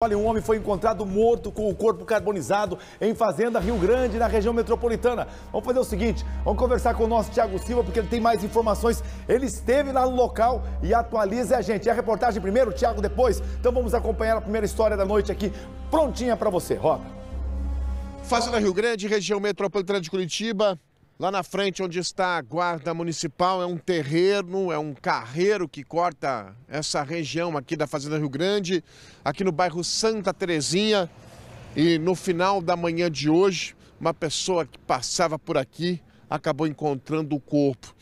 Olha, um homem foi encontrado morto com o corpo carbonizado em Fazenda Rio Grande, na região metropolitana. Vamos fazer o seguinte, vamos conversar com o nosso Tiago Silva, porque ele tem mais informações. Ele esteve lá no local e atualiza a gente. É a reportagem primeiro, Tiago depois. Então vamos acompanhar a primeira história da noite aqui, prontinha para você. Roda. Fazenda Rio Grande, região metropolitana de Curitiba, Lá na frente, onde está a Guarda Municipal, é um terreno, é um carreiro que corta essa região aqui da Fazenda Rio Grande, aqui no bairro Santa Terezinha. E no final da manhã de hoje, uma pessoa que passava por aqui acabou encontrando o corpo.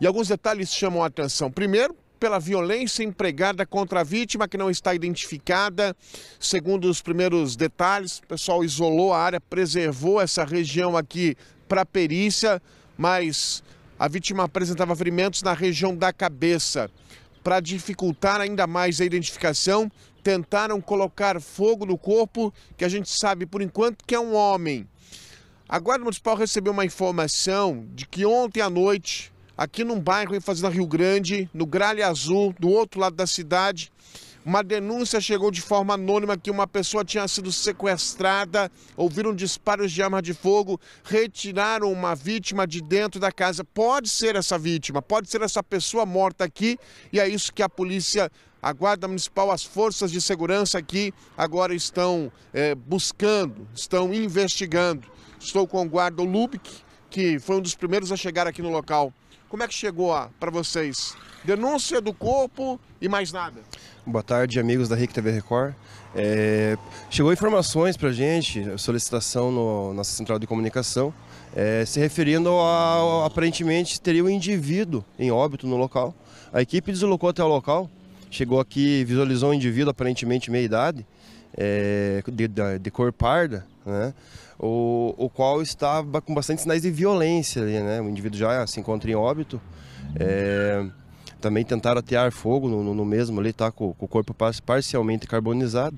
E alguns detalhes chamam a atenção. Primeiro, pela violência empregada contra a vítima, que não está identificada. Segundo os primeiros detalhes, o pessoal isolou a área, preservou essa região aqui para perícia, mas a vítima apresentava ferimentos na região da cabeça. Para dificultar ainda mais a identificação, tentaram colocar fogo no corpo, que a gente sabe por enquanto que é um homem. A Guarda Municipal recebeu uma informação de que ontem à noite, aqui num bairro em Fazenda Rio Grande, no Gralha Azul, do outro lado da cidade, uma denúncia chegou de forma anônima que uma pessoa tinha sido sequestrada, ouviram disparos de arma de fogo, retiraram uma vítima de dentro da casa. Pode ser essa vítima, pode ser essa pessoa morta aqui, e é isso que a polícia a Guarda Municipal, as forças de segurança aqui agora estão é, buscando, estão investigando. Estou com o guarda Lubic, que foi um dos primeiros a chegar aqui no local como é que chegou para vocês? Denúncia do corpo e mais nada. Boa tarde, amigos da RIC TV Record. É, chegou informações para a gente, solicitação no nossa central de comunicação, é, se referindo a, aparentemente, teria um indivíduo em óbito no local. A equipe deslocou até o local, chegou aqui, visualizou um indivíduo, aparentemente meia-idade, é, de, de, cor parda, né? O, o qual estava com bastante sinais de violência ali, né? O indivíduo já se encontra em óbito. É, também tentaram atear fogo no, no, mesmo ali, tá? Com, com o corpo parcialmente carbonizado.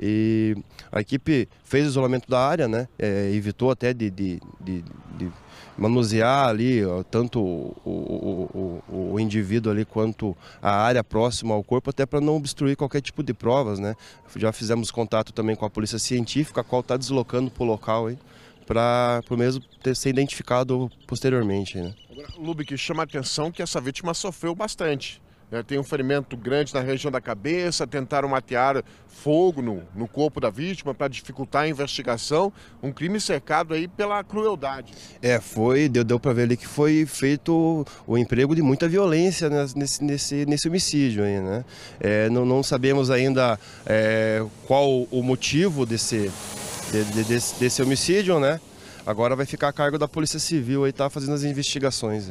E a equipe fez o isolamento da área, né? É, evitou até de, de, de, de, manusear ali tanto o, o, o, o, indivíduo ali quanto a área próxima ao corpo, até para não obstruir qualquer tipo de provas, né? Já fizemos contato também com a polícia científica, a qual está deslocando para o local aí para o mesmo ter, ser identificado posteriormente. Né? Lube, que chama a atenção que essa vítima sofreu bastante. É, tem um ferimento grande na região da cabeça, tentaram matear fogo no, no corpo da vítima para dificultar a investigação. Um crime cercado aí pela crueldade. É, foi, deu, deu para ver ali que foi feito o emprego de muita violência nesse, nesse, nesse homicídio aí, né? É, não, não, sabemos ainda é, qual o motivo desse, de, de, desse, desse homicídio, né? Agora vai ficar a cargo da Polícia Civil aí, tá fazendo as investigações.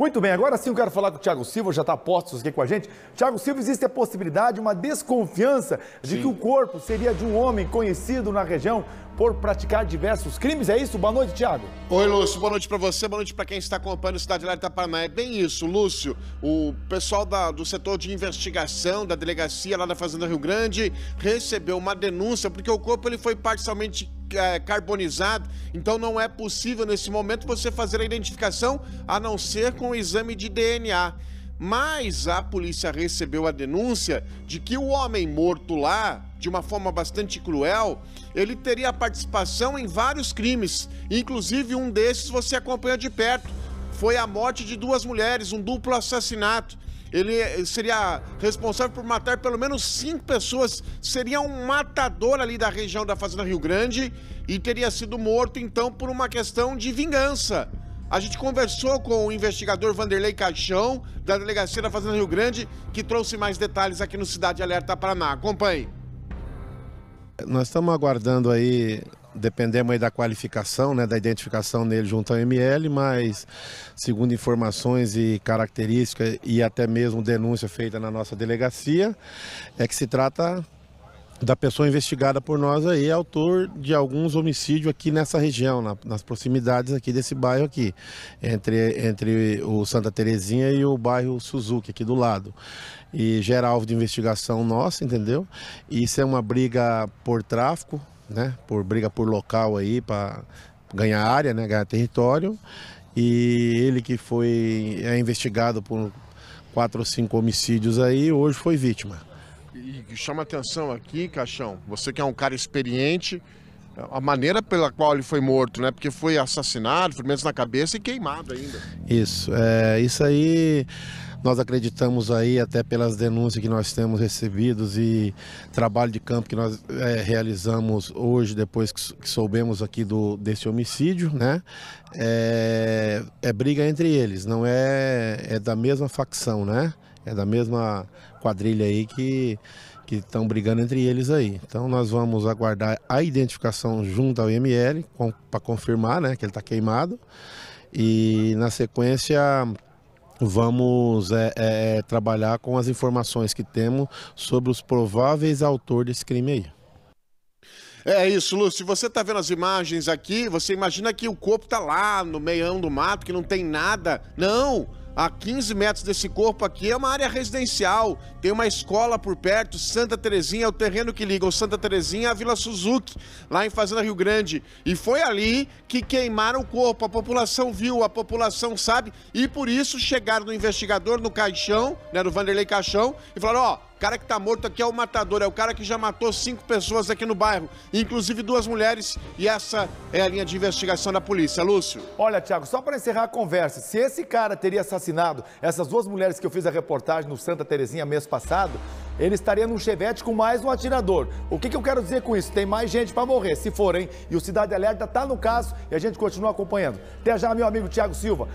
Muito bem, agora sim eu quero falar com o Thiago Silva, já está postos aqui com a gente. Thiago Silva, existe a possibilidade, uma desconfiança de sim. que o corpo seria de um homem conhecido na região por praticar diversos crimes, é isso? Boa noite, Thiago. Oi, Lúcio, boa noite para você, boa noite para quem está acompanhando o Cidade Lara Paraná. É bem isso, Lúcio, o pessoal da, do setor de investigação da delegacia lá da Fazenda Rio Grande recebeu uma denúncia porque o corpo ele foi parcialmente é, carbonizado. Então não é possível nesse momento você fazer a identificação a não ser com o exame de DNA. Mas a polícia recebeu a denúncia de que o homem morto lá, de uma forma bastante cruel, ele teria participação em vários crimes. Inclusive, um desses você acompanha de perto. Foi a morte de duas mulheres, um duplo assassinato. Ele seria responsável por matar pelo menos cinco pessoas. Seria um matador ali da região da Fazenda Rio Grande e teria sido morto então por uma questão de vingança. A gente conversou com o investigador Vanderlei Caixão, da delegacia da Fazenda Rio Grande, que trouxe mais detalhes aqui no Cidade Alerta Paraná. Acompanhe. Nós estamos aguardando aí dependemos aí da qualificação, né, da identificação nele junto ao ML, mas segundo informações e características e até mesmo denúncia feita na nossa delegacia, é que se trata da pessoa investigada por nós aí, autor de alguns homicídios aqui nessa região, na, nas proximidades aqui desse bairro aqui, entre, entre o Santa Terezinha e o bairro Suzuki, aqui do lado. E gera alvo de investigação nossa, entendeu? Isso é uma briga por tráfico, né? Por briga por local aí para ganhar área, né? Ganhar território. E ele que foi é investigado por quatro ou cinco homicídios aí, hoje foi vítima. E chama atenção aqui, Caixão, você que é um cara experiente, a maneira pela qual ele foi morto, né? Porque foi assassinado, ferimentos na cabeça e queimado ainda. Isso, é, isso aí nós acreditamos aí, até pelas denúncias que nós temos recebidos e trabalho de campo que nós é, realizamos hoje, depois que, soubemos aqui do, desse homicídio, né? É, é briga entre eles, não é, é da mesma facção, né? É da mesma quadrilha aí que que estão brigando entre eles aí. Então nós vamos aguardar a identificação junto ao IML com, para confirmar, né, que ele está queimado. E na sequência vamos é, é, trabalhar com as informações que temos sobre os prováveis autores desse crime aí. É isso, Lúcio. Você está vendo as imagens aqui, você imagina que o corpo está lá no meião do mato, que não tem nada. Não! a 15 metros desse corpo aqui é uma área residencial, tem uma escola por perto, Santa Terezinha é o terreno que liga o Santa Terezinha à Vila Suzuki, lá em Fazenda Rio Grande. E foi ali que queimaram o corpo, a população viu, a população sabe, e por isso chegaram no investigador, no caixão, né, no Vanderlei Caixão, e falaram, ó, oh, cara que tá morto aqui é o matador, é o cara que já matou cinco pessoas aqui no bairro, inclusive duas mulheres, e essa é a linha de investigação da polícia. Lúcio. Olha, Tiago, só para encerrar a conversa, se esse cara teria assassinado essas duas mulheres que eu fiz a reportagem no Santa Terezinha mês passado, ele estaria num chevette com mais um atirador. O que, que eu quero dizer com isso? Tem mais gente para morrer, se forem. E o Cidade Alerta tá no caso e a gente continua acompanhando. Até já, meu amigo Tiago Silva.